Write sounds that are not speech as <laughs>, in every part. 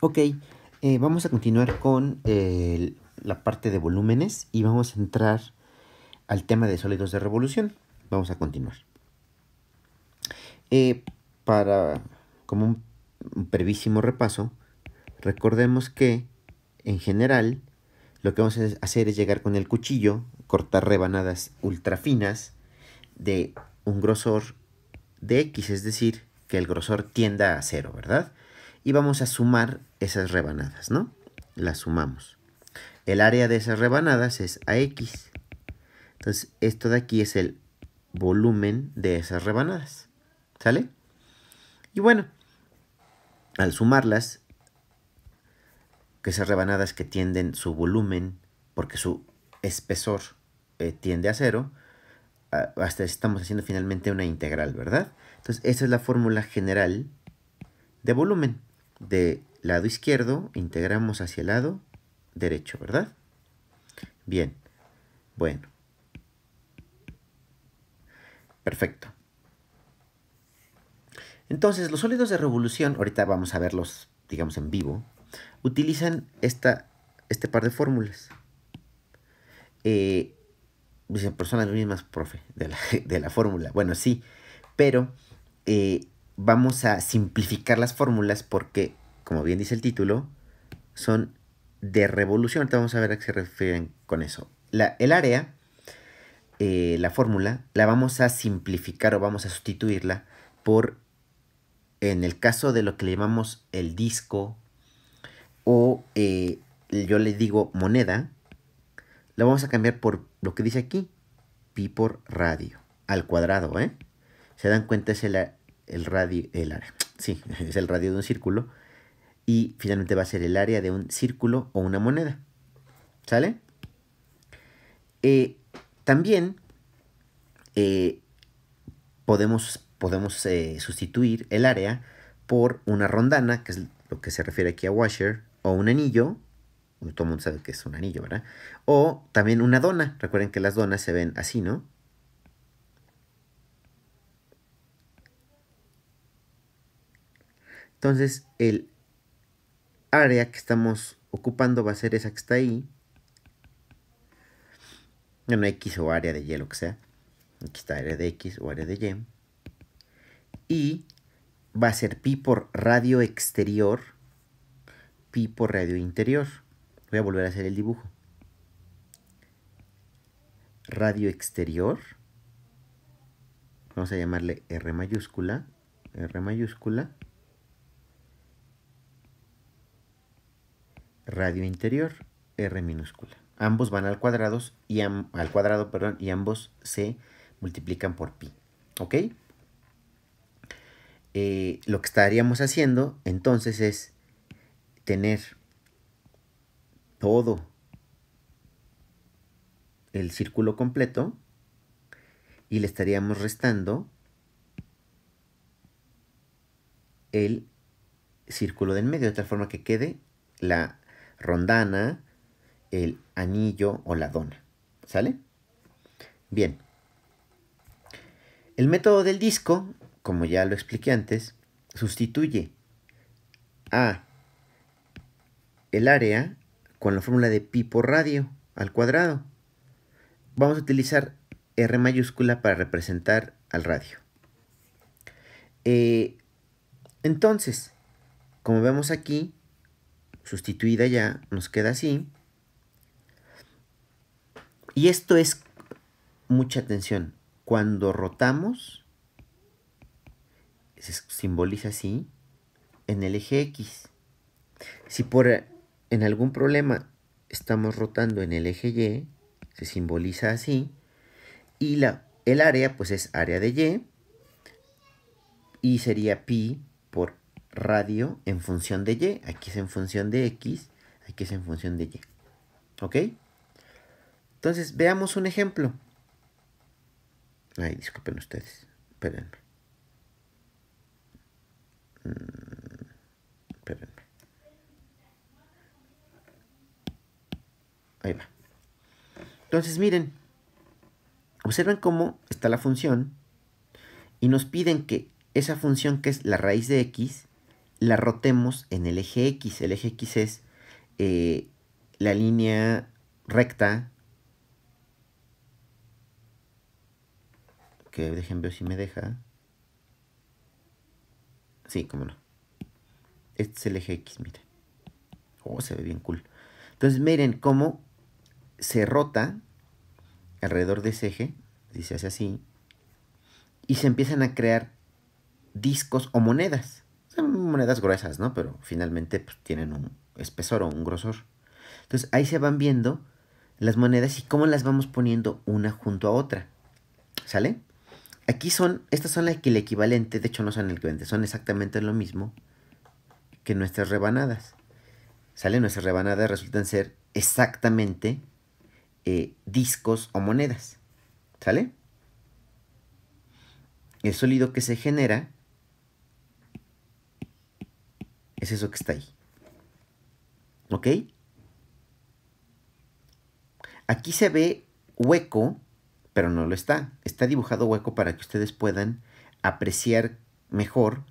Ok, eh, vamos a continuar con eh, la parte de volúmenes y vamos a entrar al tema de sólidos de revolución. Vamos a continuar. Eh, para, como un, un brevísimo repaso, recordemos que en general lo que vamos a hacer es llegar con el cuchillo, cortar rebanadas ultra finas de un grosor de X, es decir, que el grosor tienda a cero, ¿verdad? y vamos a sumar esas rebanadas, ¿no? Las sumamos. El área de esas rebanadas es x. Entonces, esto de aquí es el volumen de esas rebanadas. ¿Sale? Y bueno, al sumarlas, que esas rebanadas que tienden su volumen, porque su espesor eh, tiende a cero, hasta estamos haciendo finalmente una integral, ¿verdad? Entonces, esa es la fórmula general de volumen de lado izquierdo integramos hacia el lado derecho, ¿verdad? Bien, bueno. Perfecto. Entonces, los sólidos de revolución, ahorita vamos a verlos, digamos, en vivo, utilizan esta, este par de fórmulas. Eh, dicen personas mismas, profe, de la, <laughs> de la fórmula. Bueno, sí, pero eh, vamos a simplificar las fórmulas porque, como bien dice el título, son de revolución. vamos a ver a qué se refieren con eso. La, el área, eh, la fórmula, la vamos a simplificar o vamos a sustituirla por, en el caso de lo que le llamamos el disco o eh, yo le digo moneda, la vamos a cambiar por lo que dice aquí, pi por radio, al cuadrado, ¿eh? Se dan cuenta, es el, el radio, el área, <tsk> sí, <laughs> es el radio de un círculo y finalmente va a ser el área de un círculo o una moneda. ¿Sale? Eh, también eh, podemos, podemos eh, sustituir el área por una rondana, que es lo que se refiere aquí a washer, o un anillo, todo mundo sabe que es un anillo, ¿verdad? O también una dona. Recuerden que las donas se ven así, ¿no? Entonces el área que estamos ocupando va a ser esa que está ahí. Bueno, X o área de Y, lo que sea. Aquí está área de X o área de Y. Y va a ser pi por radio exterior, pi por radio interior. Voy a volver a hacer el dibujo. Radio exterior. Vamos a llamarle R mayúscula. R mayúscula. radio interior R minúscula. Ambos van al, y al cuadrado perdón, y ambos se multiplican por pi. ¿Ok? Eh, lo que estaríamos haciendo entonces es tener todo el círculo completo y le estaríamos restando el círculo del medio, de tal forma que quede la rondana, el anillo o la dona. ¿Sale? Bien. El método del disco, como ya lo expliqué antes, sustituye a el área con la fórmula de pi por radio al cuadrado. Vamos a utilizar R mayúscula para representar al radio. Eh, entonces, como vemos aquí, sustituida ya, nos queda así. Y esto es, mucha atención, cuando rotamos, se simboliza así, en el eje X. Si por en algún problema estamos rotando en el eje Y, se simboliza así, y la, el área pues es área de Y, y sería pi por radio en función de y. Aquí es en función de x, aquí es en función de y. ¿Ok? Entonces, veamos un ejemplo. Ay, disculpen ustedes. Espérenme. Mm, espérenme. Ahí va. Entonces, miren. Observen cómo está la función. Y nos piden que esa función que es la raíz de x la rotemos en el eje X. El eje X es eh, la línea recta. Que dejen ver si me deja. Sí, cómo no. Este es el eje X, miren. Oh, se ve bien cool. Entonces, miren cómo se rota alrededor de ese eje. Si se hace así. Y se empiezan a crear discos o monedas. Son monedas gruesas, ¿no? Pero finalmente pues, tienen un espesor o un grosor. Entonces ahí se van viendo las monedas y cómo las vamos poniendo una junto a otra. ¿Sale? Aquí son, estas son las que el equivalente, de hecho no son el equivalente, son exactamente lo mismo que nuestras rebanadas. ¿Sale? Nuestras rebanadas resultan ser exactamente eh, discos o monedas. ¿Sale? El sólido que se genera es eso que está ahí. ¿Ok? Aquí se ve hueco, pero no lo está. Está dibujado hueco para que ustedes puedan apreciar mejor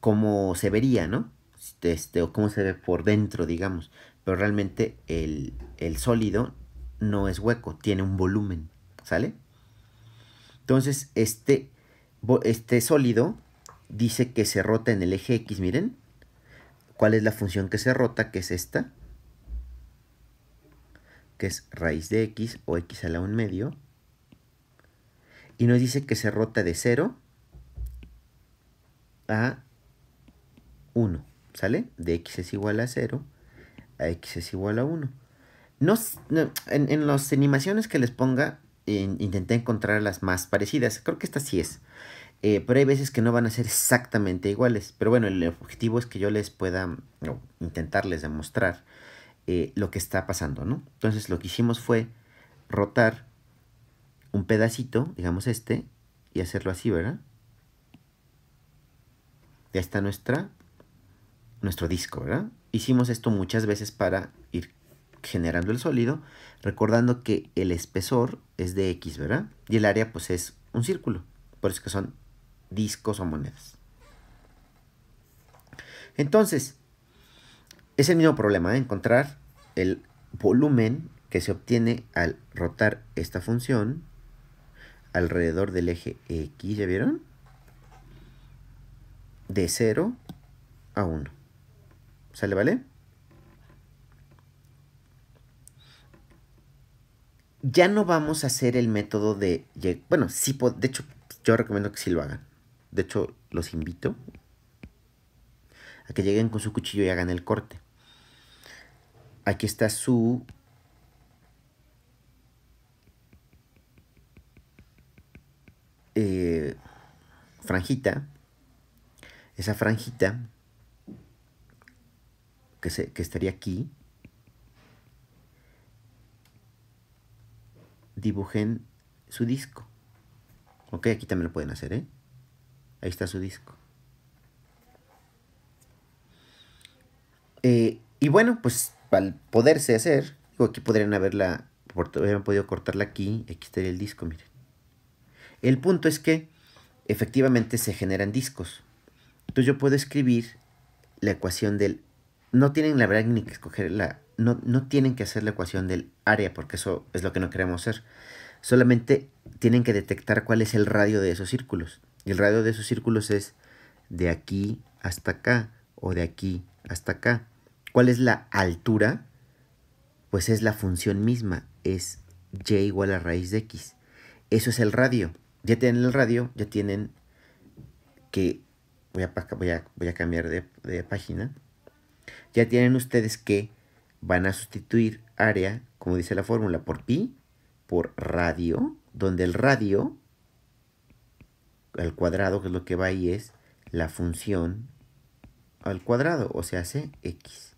cómo se vería, ¿no? Este, este o cómo se ve por dentro, digamos. Pero realmente el, el sólido no es hueco, tiene un volumen, ¿sale? Entonces, este, este sólido dice que se rota en el eje X, miren, ¿Cuál es la función que se rota? Que es esta. Que es raíz de x o x a la 1 medio. Y nos dice que se rota de 0 a 1. ¿Sale? De x es igual a 0 a x es igual a 1. en, en las animaciones que les ponga, intenté encontrar las más parecidas. Creo que esta sí es. Eh, pero hay veces que no van a ser exactamente iguales. Pero bueno, el objetivo es que yo les pueda intentarles demostrar eh, lo que está pasando, ¿no? Entonces lo que hicimos fue rotar un pedacito, digamos este, y hacerlo así, ¿verdad? Ya está nuestra, nuestro disco, ¿verdad? Hicimos esto muchas veces para ir generando el sólido, recordando que el espesor es de X, ¿verdad? Y el área pues es un círculo, por eso que son discos o monedas. Entonces, es el mismo problema, ¿eh? encontrar el volumen que se obtiene al rotar esta función alrededor del eje X, ¿ya vieron? De 0 a 1. ¿Sale, vale? Ya no vamos a hacer el método de... Bueno, sí, de hecho, yo recomiendo que sí lo hagan. De hecho, los invito a que lleguen con su cuchillo y hagan el corte. Aquí está su eh, franjita. Esa franjita que, se, que estaría aquí. Dibujen su disco. Ok, aquí también lo pueden hacer, ¿eh? Ahí está su disco. Eh, y bueno, pues al poderse hacer, digo, aquí podrían haberla, habrían podido cortarla aquí, aquí estaría el disco, miren. El punto es que efectivamente se generan discos. Entonces yo puedo escribir la ecuación del... No tienen la verdad ni que escoger la... No, no tienen que hacer la ecuación del área porque eso es lo que no queremos hacer. Solamente tienen que detectar cuál es el radio de esos círculos el radio de esos círculos es de aquí hasta acá o de aquí hasta acá. ¿Cuál es la altura? Pues es la función misma, es y igual a raíz de x. Eso es el radio. Ya tienen el radio, ya tienen que... Voy a, cambiar de, de página. Ya tienen ustedes que van a sustituir área, como dice la fórmula, por pi, por radio, donde el radio al cuadrado, que es lo que va ahí, es la función al cuadrado, o sea, hace x.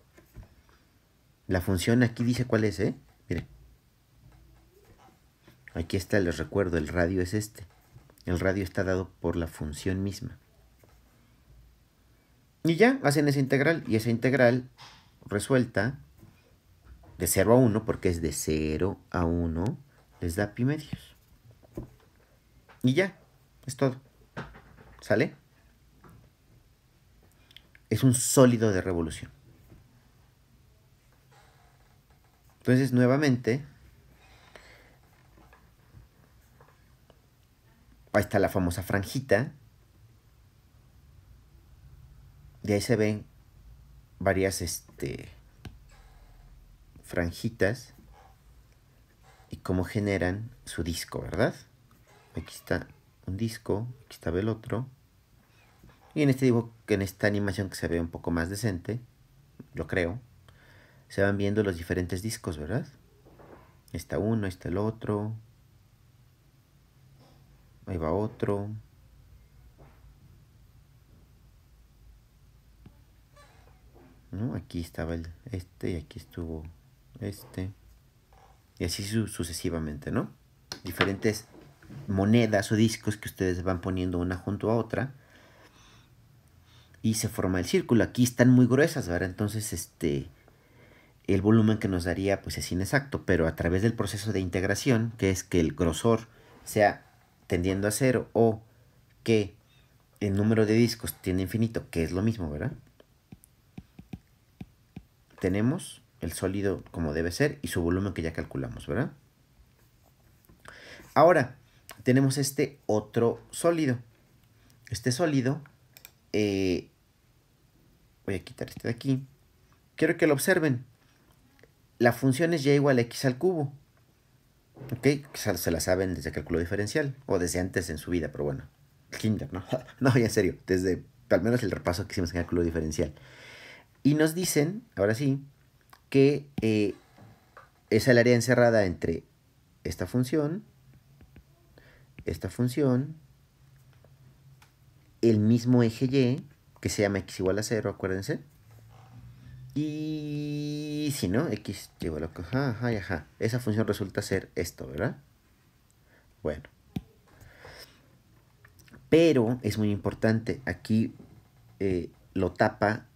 La función aquí dice cuál es, ¿eh? Miren. Aquí está, les recuerdo, el radio es este. El radio está dado por la función misma. Y ya, hacen esa integral. Y esa integral resuelta de 0 a 1, porque es de 0 a 1, les da pi medios. Y ya, es todo. ¿Sale? Es un sólido de revolución. Entonces, nuevamente, ahí está la famosa franjita. De ahí se ven varias este, franjitas y cómo generan su disco, ¿verdad? Aquí está un disco, aquí estaba el otro. Y en este digo que en esta animación que se ve un poco más decente, yo creo, se van viendo los diferentes discos, ¿verdad? Está uno, está el otro. Ahí va otro. Aquí estaba el este y aquí estuvo este. Y así sucesivamente, ¿no? Diferentes monedas o discos que ustedes van poniendo una junto a otra y se forma el círculo. Aquí están muy gruesas, ¿verdad? Entonces, este, el volumen que nos daría pues es inexacto, pero a través del proceso de integración, que es que el grosor sea tendiendo a cero o que el número de discos Tiene infinito, que es lo mismo, ¿verdad? Tenemos el sólido como debe ser y su volumen que ya calculamos, ¿verdad? Ahora, tenemos este otro sólido. Este sólido, eh, voy a quitar este de aquí. Quiero que lo observen. La función es y igual a x al cubo. Ok, se la saben desde cálculo diferencial o desde antes en su vida, pero bueno, kinder, ¿no? <laughs> no, en serio, desde al menos el repaso que hicimos en cálculo diferencial. Y nos dicen, ahora sí, que eh, es el área encerrada entre esta función esta función, el mismo eje y, que se llama x igual a 0, acuérdense. Y si no, x igual a... Ajá, ajá, ajá. Esa función resulta ser esto, ¿verdad? Bueno. Pero es muy importante, aquí eh, lo tapa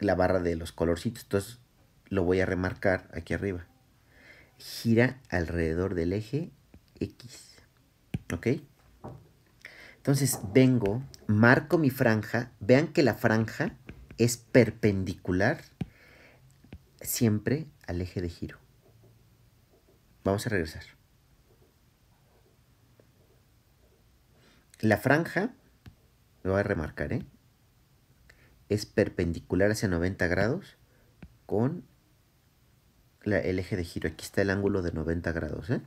la barra de los colorcitos, entonces lo voy a remarcar aquí arriba. Gira alrededor del eje X. ¿Ok? Entonces vengo, marco mi franja. Vean que la franja es perpendicular siempre al eje de giro. Vamos a regresar. La franja, lo voy a remarcar, ¿eh? es perpendicular hacia 90 grados con el eje de giro. Aquí está el ángulo de 90 grados. ¿eh?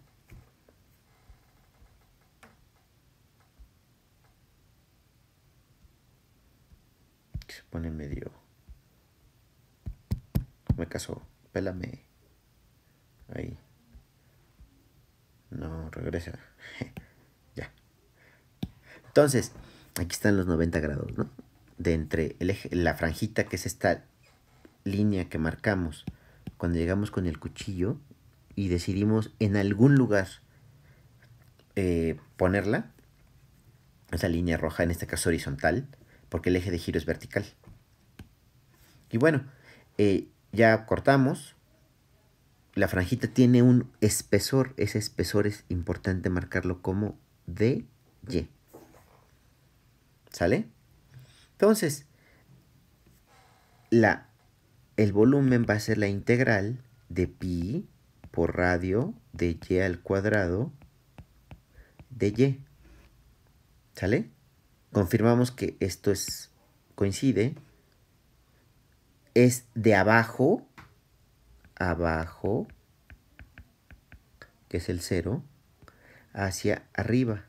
pone medio. Me caso. pélame. Ahí. No, regresa. <laughs> ya. Entonces, aquí están los 90 grados, ¿no? De entre el eje, la franjita, que es esta línea que marcamos cuando llegamos con el cuchillo y decidimos en algún lugar eh, ponerla, esa línea roja, en este caso horizontal, porque el eje de giro es vertical. Y bueno, eh, ya cortamos. La franjita tiene un espesor. Ese espesor es importante marcarlo como y, ¿Sale? Entonces, la, el volumen va a ser la integral de pi por radio de y al cuadrado de y. ¿Sale? Confirmamos que esto es, coincide es de abajo, abajo, que es el 0, hacia arriba.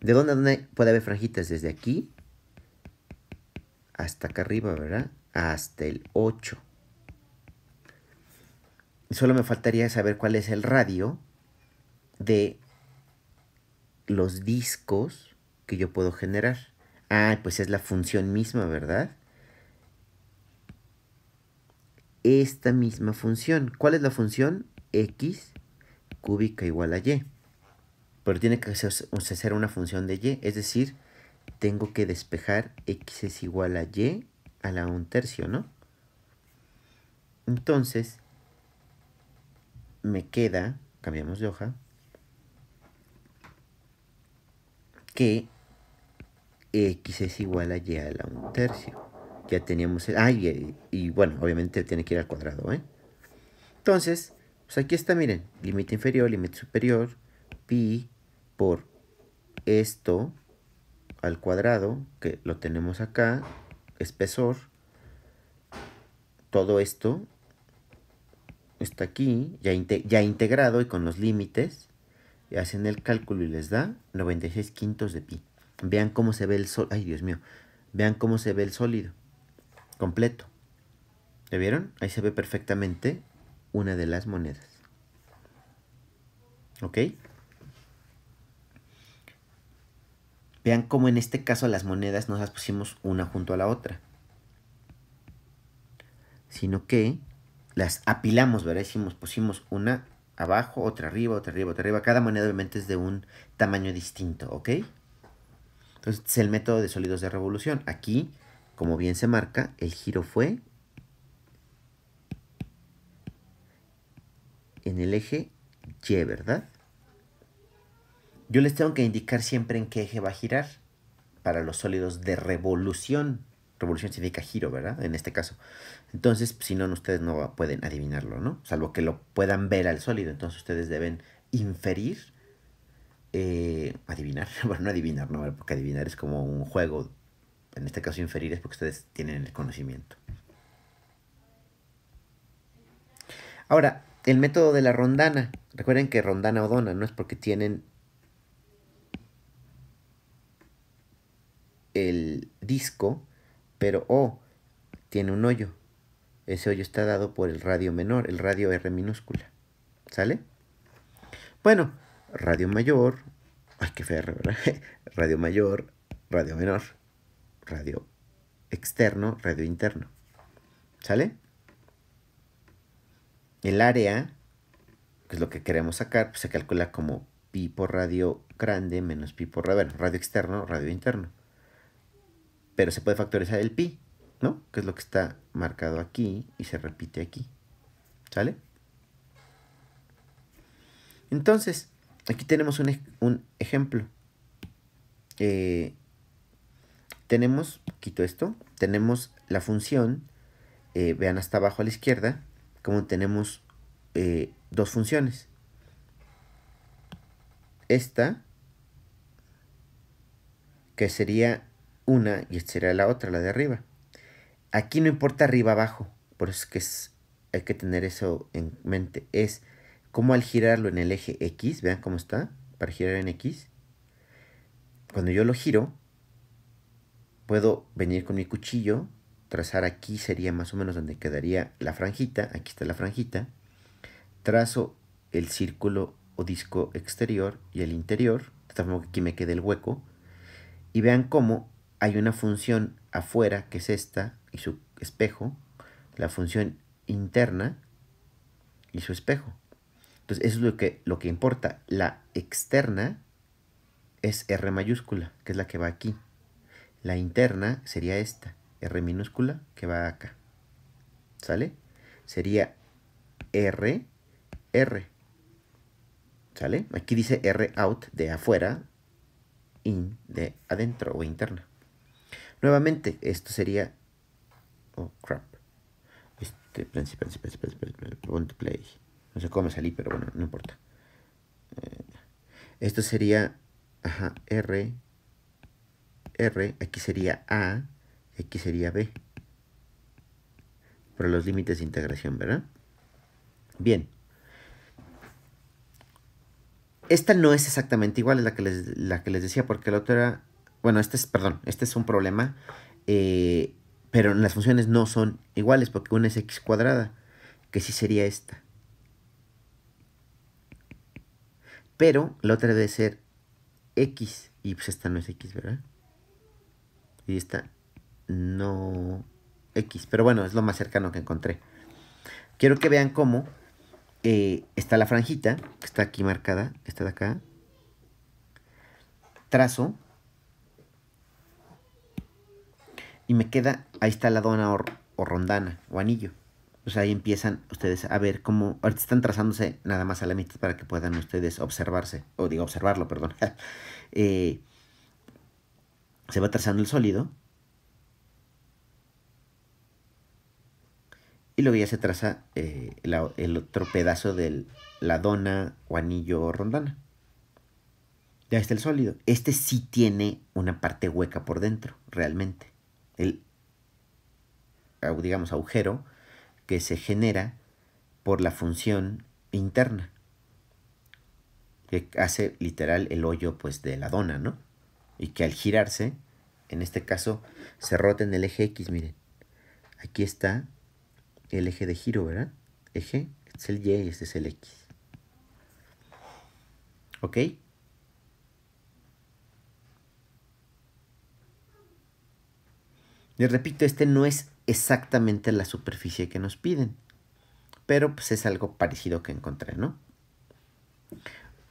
¿De dónde, dónde puede haber franjitas? Desde aquí hasta acá arriba, ¿verdad? Hasta el 8. Solo me faltaría saber cuál es el radio de los discos que yo puedo generar. Ah, pues es la función misma, ¿verdad? esta misma función. ¿Cuál es la función? X cúbica igual a Y. Pero tiene que ser una función de Y, es decir, tengo que despejar X es igual a Y a la un tercio, ¿no? Entonces, me queda, cambiamos de hoja, que X es igual a Y a la un tercio. Ya teníamos el... Ah, y, bueno, obviamente tiene que ir al cuadrado, ¿eh? Entonces, pues aquí está, miren. Límite inferior, límite superior. Pi por esto al cuadrado, que lo tenemos acá. Espesor. Todo esto está aquí, ya, ya integrado y con los límites. hacen el cálculo y les da 96 quintos de pi. Vean cómo se ve el sol. Ay, Dios mío. Vean cómo se ve el sólido completo. ¿Le vieron? Ahí se ve perfectamente una de las monedas. ¿Ok? Vean cómo en este caso las monedas no las pusimos una junto a la otra. Sino que las apilamos, ¿verdad? Hicimos, pusimos una abajo, otra arriba, otra arriba, otra arriba. Cada moneda obviamente es de un tamaño distinto, ¿ok? Entonces es el método de sólidos de revolución. Aquí como bien se marca, el giro fue en el eje Y, ¿verdad? Yo les tengo que indicar siempre en qué eje va a girar para los sólidos de revolución. Revolución significa giro, ¿verdad? En este caso. Entonces, si no, ustedes no pueden adivinarlo, ¿no? Salvo que lo puedan ver al sólido. Entonces, ustedes deben inferir, eh, adivinar. <laughs> Bueno, no adivinar, ¿no? Porque adivinar es como un juego en este caso inferir es porque ustedes tienen el conocimiento. Ahora, el método de la rondana. Recuerden que rondana o dona no es porque tienen el disco, pero O tiene un hoyo. Ese hoyo está dado por el radio menor, el radio R minúscula. ¿Sale? Bueno, radio mayor. Ay, qué feo ¿verdad? <laughs> Radio mayor, radio menor radio externo, radio interno. ¿Sale? El área, que es lo que queremos sacar, pues, se calcula como pi por radio grande menos pi por radio, radio externo, radio interno. Pero se puede factorizar el pi, ¿no? Que es lo que está marcado aquí y se repite aquí. ¿Sale? Entonces, aquí tenemos un, un ejemplo. Eh, tenemos, quito esto, tenemos la función, eh, vean hasta abajo a la izquierda, como tenemos eh, dos funciones. Esta, que sería una y esta sería la otra, la de arriba. Aquí no importa arriba abajo, por eso es que es, hay que tener eso en mente. Es como al girarlo en el eje X, vean cómo está, para girar en X. Cuando yo lo giro, puedo venir con mi cuchillo, trazar aquí sería más o menos donde quedaría la franjita, aquí está la franjita, trazo el círculo o disco exterior y el interior, de tal forma que aquí me quede el hueco, y vean cómo hay una función afuera que es esta y su espejo, la función interna y su espejo. Entonces eso es lo que, lo que importa, la externa es R mayúscula, que es la que va aquí. La interna sería esta, R minúscula, que va acá. ¿Sale? Sería R, R. ¿Sale? Aquí dice R out de afuera, in de adentro o interna. Nuevamente, esto sería... Oh, crap. Este, principio principio principio pensé, pensé, play. No sé cómo salí, pero bueno, no importa. Eh, esto sería... Ajá, R R, aquí sería A, aquí sería B. Pero los límites de integración, ¿verdad? Bien. Esta no es exactamente igual, a la que les, la que les decía, porque la otra... era... Bueno, este es, perdón, este es un problema, eh, pero las funciones no son iguales, porque una es x cuadrada, que sí sería esta. Pero la otra debe ser x, y pues esta no es x, ¿verdad? Y esta no X. Pero bueno, es lo más cercano que encontré. Quiero que vean cómo eh, está la franjita, que está aquí marcada, esta de acá. Trazo. Y me queda, ahí está la dona o, rondana o anillo. O sea, ahí empiezan ustedes a ver cómo, ahorita están trazándose nada más a la mitad para que puedan ustedes observarse, o digo observarlo, perdón. <laughs> eh, se va trazando el sólido y luego ya se traza eh, el otro pedazo de la dona o anillo o rondana. Ya está el sólido. Este sí tiene una parte hueca por dentro, realmente. El, digamos, agujero que se genera por la función interna que hace literal el hoyo pues de la dona, ¿no? y que al girarse, en este caso, se rota en el eje X, miren. Aquí está el eje de giro, ¿verdad? Eje, este es el Y y este es el X. ¿Ok? Les repito, este no es exactamente la superficie que nos piden, pero pues es algo parecido que encontré, ¿no?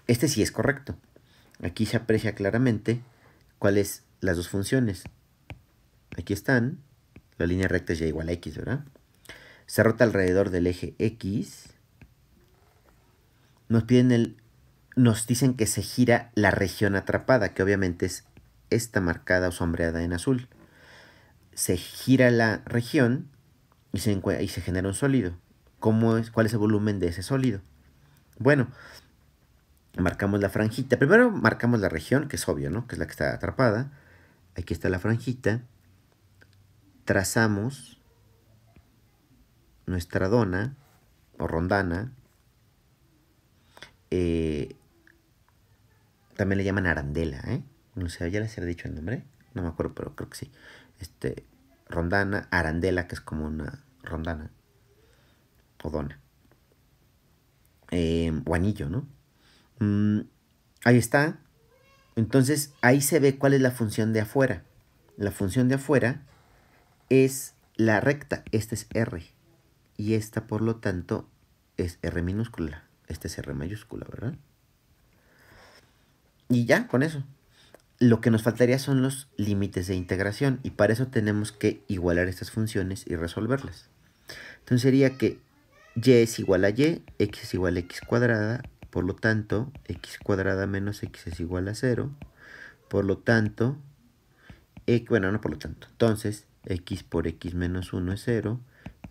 Este sí es correcto. Aquí se aprecia claramente ¿Cuáles las dos funciones? Aquí están. La línea recta es ya igual a x, ¿verdad? Se rota alrededor del eje x. Nos piden el... Nos dicen que se gira la región atrapada, que obviamente es esta marcada o sombreada en azul. Se gira la región y se, y se genera un sólido. es, ¿Cuál es el volumen de ese sólido? Bueno, marcamos la franjita. Primero marcamos la región, que es obvio, ¿no? Que es la que está atrapada. Aquí está la franjita. Trazamos nuestra dona o rondana. Eh, también le llaman arandela, ¿eh? No sé, ya les había dicho el nombre. No me acuerdo, pero creo que sí. Este, rondana, arandela, que es como una rondana. O dona. Eh, o anillo, ¿no? Mm, ahí está. Entonces ahí se ve cuál es la función de afuera. La función de afuera es la recta. Esta es R. Y esta, por lo tanto, es R minúscula. Esta es R mayúscula, ¿verdad? Y ya, con eso. Lo que nos faltaría son los límites de integración. Y para eso tenemos que igualar estas funciones y resolverlas. Entonces sería que y es igual a y, x es igual a x cuadrada, por lo tanto, x cuadrada menos x es igual a 0. Por lo tanto, e-, bueno, no por lo tanto. Entonces, x por x menos 1 es 0.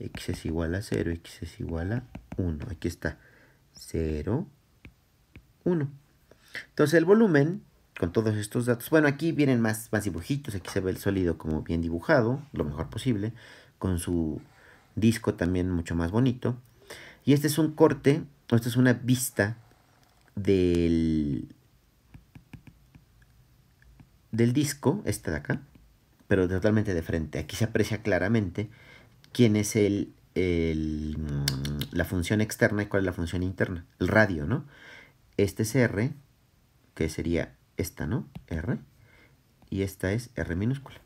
x es igual a 0, x es igual a 1. Aquí está. 0, 1. Entonces, el volumen con todos estos datos. Bueno, aquí vienen más, más dibujitos. Aquí se ve el sólido como bien dibujado, lo mejor posible, con su disco también mucho más bonito. Y este es un corte, o esta es una vista del, disco, está de acá, pero totalmente de frente. Aquí se aprecia claramente quién es el, la función externa y cuál es la función interna, el radio, ¿no? Este es R, que sería esta, ¿no? R, y esta es R minúscula,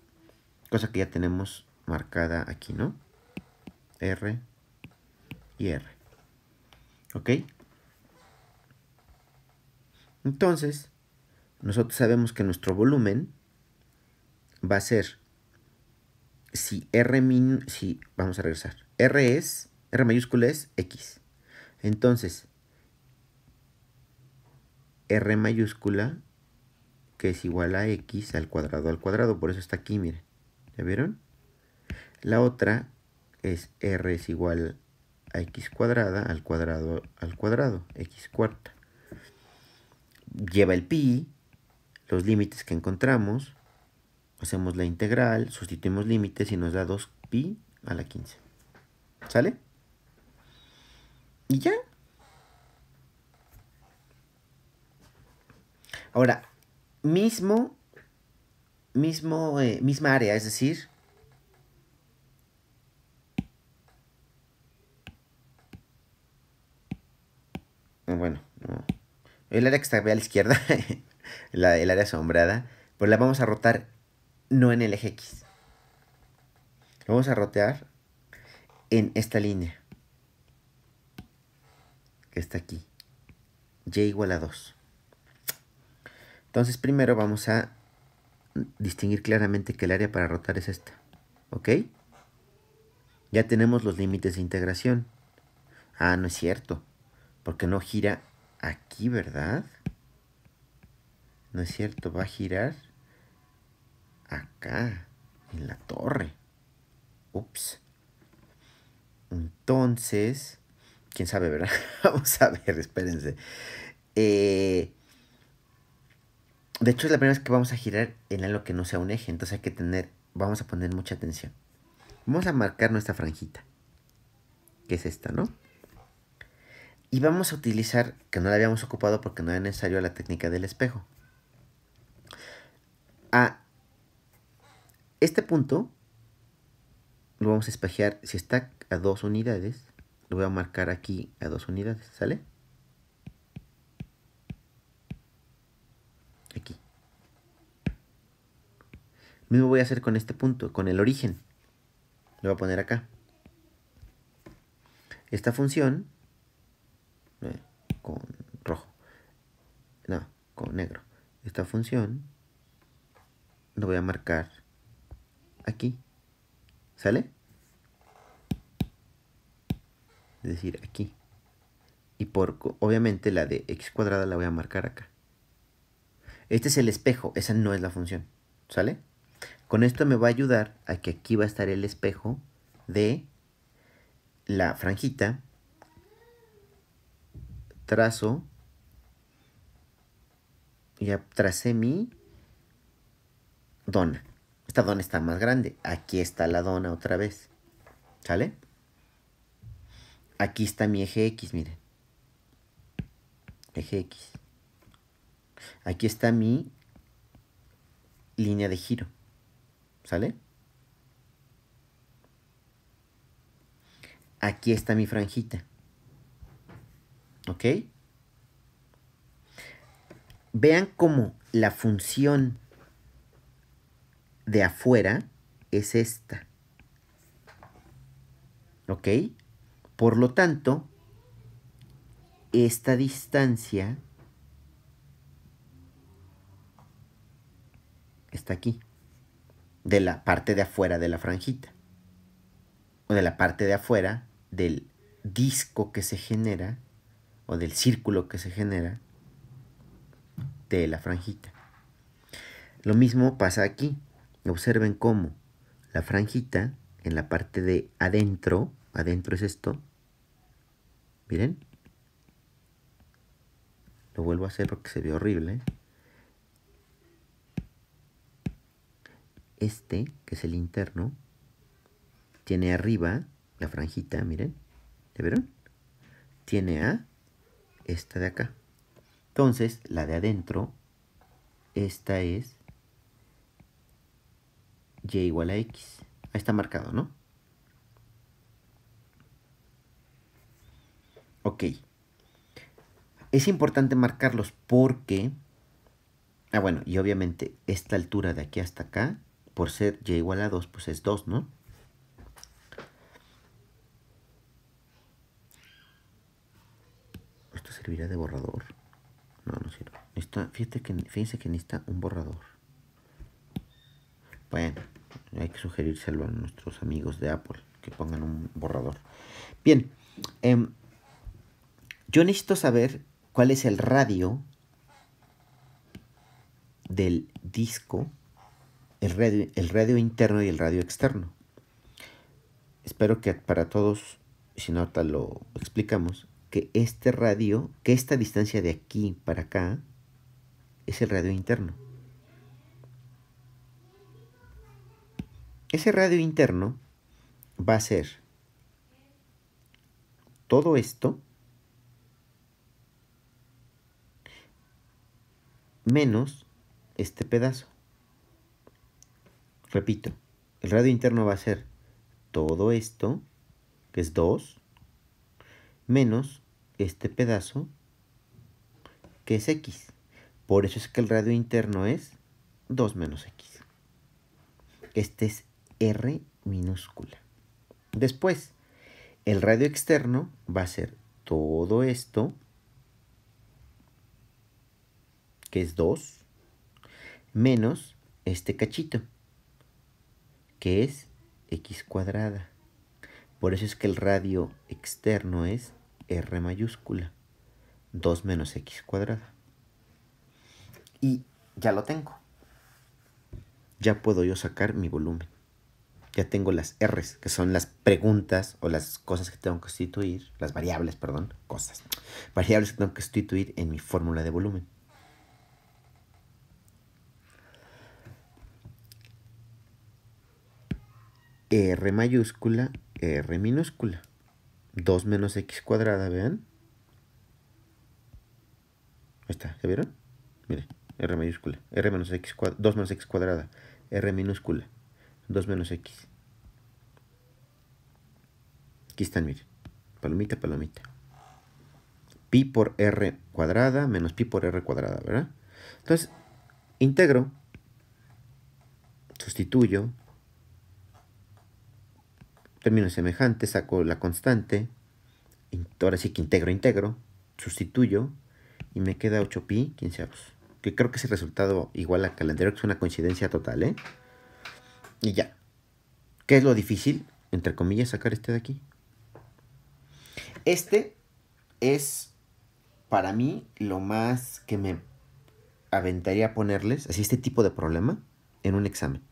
cosa que ya tenemos marcada aquí, ¿no? R y R. ¿Ok? Entonces, nosotros sabemos que nuestro volumen va a ser si R min, si vamos a regresar. R es R mayúscula es X. Entonces, R mayúscula que es igual a X al cuadrado al cuadrado, por eso está aquí, miren. ¿Ya vieron? La otra es R es igual a X cuadrada al cuadrado al cuadrado, X cuarta lleva el pi, los límites que encontramos, hacemos la integral, sustituimos límites y nos da 2pi a la 15. ¿Sale? Y ya. Ahora, mismo, mismo, eh, misma área, es decir, ah, bueno, no. El área que está a la izquierda, <laughs> la, el área asombrada, pues la vamos a rotar no en el eje X. vamos a rotear en esta línea. Que está aquí. Y igual a 2. Entonces primero vamos a distinguir claramente que el área para rotar es esta. ¿Ok? Ya tenemos los límites de integración. Ah, no es cierto. Porque no gira aquí, ¿verdad? No es cierto, va a girar acá, en la torre. Ups. Entonces, quién sabe, ¿verdad? <laughs> Vamos a ver, espérense. Eh, de hecho, es la primera vez que vamos a girar en algo que no sea un eje, entonces hay que tener, vamos a poner mucha atención. Vamos a marcar nuestra franjita, que es esta, ¿no? Y vamos a utilizar, que no la habíamos ocupado porque no era necesario la técnica del espejo. A este punto lo vamos a espejear, si está a dos unidades, lo voy a marcar aquí a dos unidades, ¿sale? Aquí. Lo mismo voy a hacer con este punto, con el origen. Lo voy a poner acá. Esta función con rojo. No, con negro. Esta función lo voy a marcar aquí. ¿Sale? Es decir, aquí. Y por, obviamente la de x cuadrada la voy a marcar acá. Este es el espejo, esa no es la función. ¿Sale? Con esto me va a ayudar a que aquí va a estar el espejo de la franjita trazo y tracé mi dona. Esta dona está más grande. Aquí está la dona otra vez. ¿Sale? Aquí está mi eje X, miren. Eje X. Aquí está mi línea de giro. ¿Sale? Aquí está mi franjita. ¿Ok? Vean cómo la función de afuera es esta. ¿Ok? Por lo tanto, esta distancia está aquí, de la parte de afuera de la franjita, o de la parte de afuera del disco que se genera o del círculo que se genera de la franjita. Lo mismo pasa aquí. Observen cómo la franjita en la parte de adentro, adentro es esto, miren, lo vuelvo a hacer porque se ve horrible. Este, que es el interno, tiene arriba la franjita, miren, ¿le vieron? Tiene a esta de acá. Entonces, la de adentro, esta es y igual a x. Ahí está marcado, ¿no? Ok. Es importante marcarlos porque... Ah, bueno, y obviamente esta altura de aquí hasta acá, por ser y igual a 2, pues es 2, ¿no? servirá de borrador. No, no sirve. que, fíjense que necesita un borrador. Bueno, hay que sugerírselo a nuestros amigos de Apple que pongan un borrador. Bien, em, yo necesito saber cuál es el radio del disco, el radio, el radio interno y el radio externo. Espero que para todos, si no, lo explicamos, que este radio, que esta distancia de aquí para acá, es el radio interno. Ese radio interno va a ser todo esto menos este pedazo. Repito, el radio interno va a ser todo esto, que es 2, menos este pedazo, que es x. Por eso es que el radio interno es 2 menos x. Este es r minúscula. Después, el radio externo va a ser todo esto, que es 2, menos este cachito, que es x cuadrada. Por eso es que el radio externo es r mayúscula 2 menos x cuadrada. Y ya lo tengo. Ya puedo yo sacar mi volumen. Ya tengo las R's, que son las preguntas o las cosas que tengo que sustituir, las variables, perdón, cosas, variables que tengo que sustituir en mi fórmula de volumen. R mayúscula, R minúscula. 2 menos x cuadrada, vean. Ahí está, ¿ya vieron? Mire, r mayúscula, r menos x cuadrada, 2 menos x cuadrada, r minúscula, 2 menos x. Aquí están, miren, palomita, palomita. Pi por r cuadrada menos pi por r cuadrada, ¿verdad? Entonces, integro, sustituyo, términos semejante, saco la constante, ahora sí que integro, integro, sustituyo y me queda 8pi quinceavos. Que creo que es el resultado igual al calendario, que es una coincidencia total, ¿eh? Y ya. ¿Qué es lo difícil? Entre comillas, sacar este de aquí. Este es para mí lo más que me aventaría ponerles, así este tipo de problema, en un examen.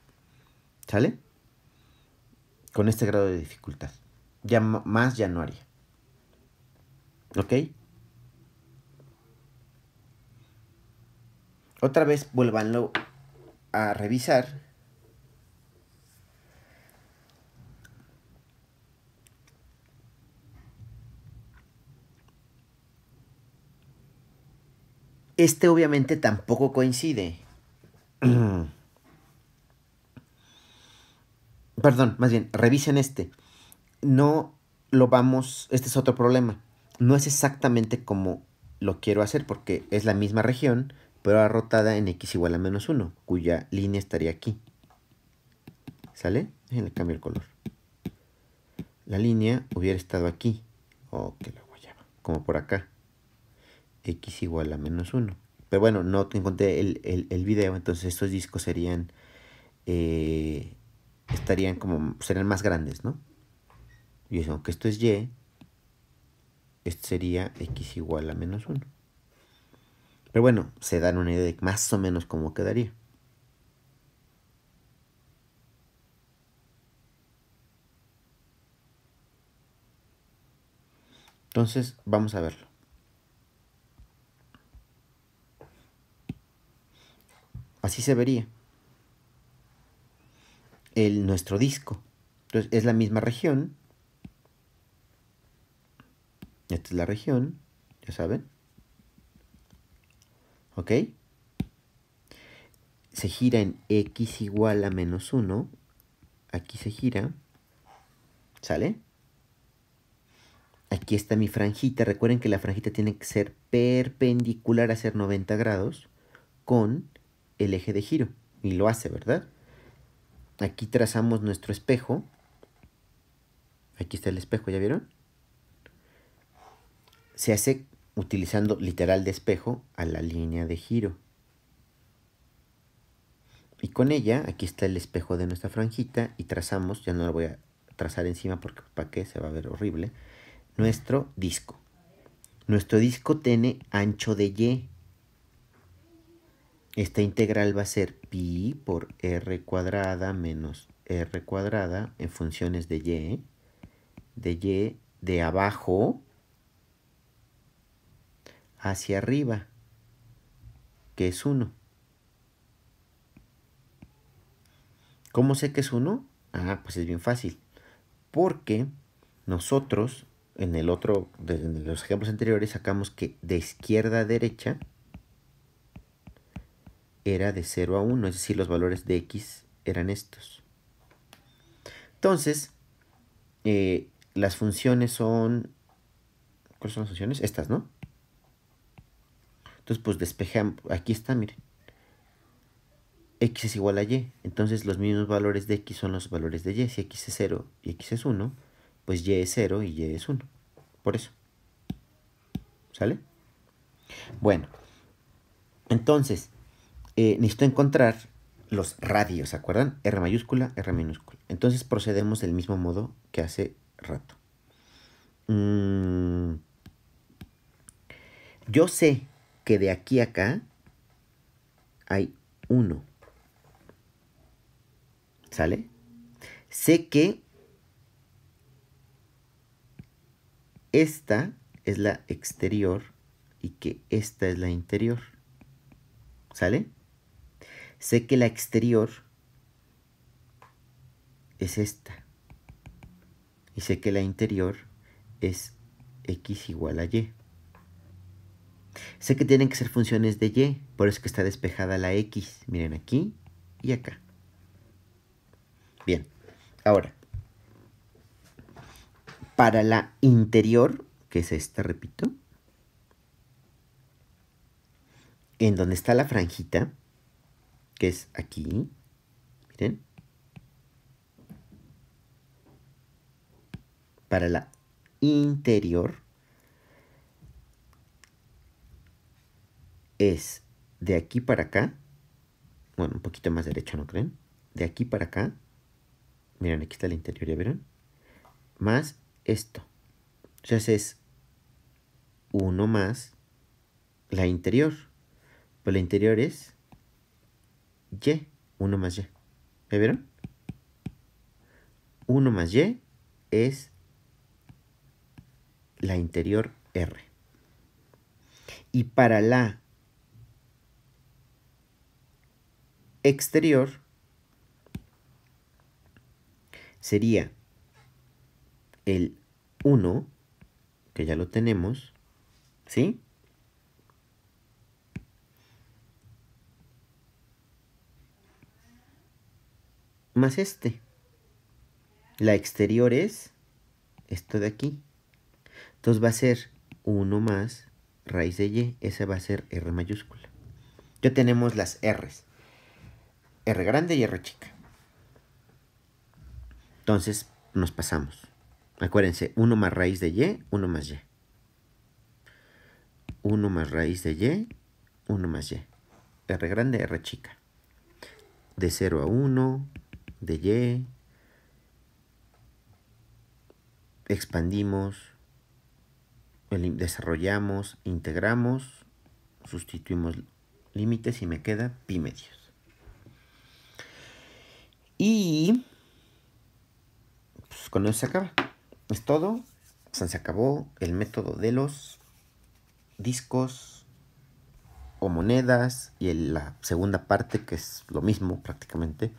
¿Sale? con este grado de dificultad. Ya más ya no haría. ¿Ok? Otra vez vuélvanlo a revisar. Este obviamente tampoco coincide. <clears throat> perdón, más bien, revisen este. No lo vamos, este es otro problema. No es exactamente como lo quiero hacer porque es la misma región, pero rotada en x igual a menos 1, cuya línea estaría aquí. ¿Sale? Déjenle cambio el color. La línea hubiera estado aquí. O que la Como por acá. x igual a menos 1. Pero bueno, no encontré el, video, entonces estos discos serían... Eh, estarían como, serían más grandes, ¿no? Y eso, aunque esto es y, esto sería x igual a menos 1. Pero bueno, se dan una idea de más o menos cómo quedaría. Entonces, vamos a verlo. Así se vería el, nuestro disco. Entonces es la misma región. Esta es la región, ya saben. ¿Ok? Se gira en x igual a menos 1. Aquí se gira. ¿Sale? Aquí está mi franjita. Recuerden que la franjita tiene que ser perpendicular a ser 90 grados con el eje de giro. Y lo hace, ¿verdad? Aquí trazamos nuestro espejo. Aquí está el espejo, ¿ya vieron? Se hace utilizando literal de espejo a la línea de giro. Y con ella, aquí está el espejo de nuestra franjita y trazamos, ya no lo voy a trazar encima porque para qué, se va a ver horrible, nuestro disco. Nuestro disco tiene ancho de Y. Esta integral va a ser pi por r cuadrada menos r cuadrada en funciones de y, de y de abajo hacia arriba, que es 1. ¿Cómo sé que es 1? Ah, pues es bien fácil. Porque nosotros, en el otro, en los ejemplos anteriores, sacamos que de izquierda a derecha era de 0 a 1, es decir, los valores de x eran estos. Entonces, eh, las funciones son... ¿Cuáles son las funciones? Estas, ¿no? Entonces, pues despejamos. Aquí está, miren. X es igual a Y. Entonces, los mismos valores de X son los valores de Y. Si X es 0 y X es 1, pues Y es 0 y Y es 1. Por eso. ¿Sale? Bueno. Entonces, eh, necesito encontrar los radios, ¿se acuerdan? R mayúscula, R minúscula. Entonces procedemos del mismo modo que hace rato. Mm. Yo sé que de aquí a acá hay uno. ¿Sale? Sé que esta es la exterior y que esta es la interior. ¿Sale? Sé que la exterior es esta. Y sé que la interior es x igual a y. Sé que tienen que ser funciones de y, por eso que está despejada la x. Miren aquí y acá. Bien, ahora, para la interior, que es esta, repito, en donde está la franjita, que es aquí. Miren. Para la interior es de aquí para acá. Bueno, un poquito más derecho, ¿no creen? De aquí para acá. Miren, aquí está el interior, ¿ya vieron? Más esto. Entonces es uno más la interior. Pues la interior es y, 1 más y. ¿Me vieron? 1 más y es la interior R. Y para la exterior sería el 1, que ya lo tenemos, ¿sí? más este. La exterior es esto de aquí. Entonces va a ser 1 más raíz de y. Esa va a ser r mayúscula. Ya tenemos las r's. r grande y r chica. Entonces nos pasamos. Acuérdense, 1 más raíz de y, 1 más y. 1 más raíz de y, 1 más y. r grande, r chica. De 0 a 1, de Y. Expandimos, desarrollamos, integramos, sustituimos límites y me queda pi medios. Y pues con eso se acaba. Es todo. se acabó el método de los discos o monedas y la segunda parte que es lo mismo prácticamente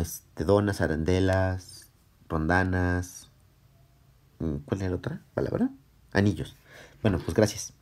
este, donas, arandelas, rondanas. Mm, ¿Cuál es la otra palabra? Anillos. Bueno, pues gracias.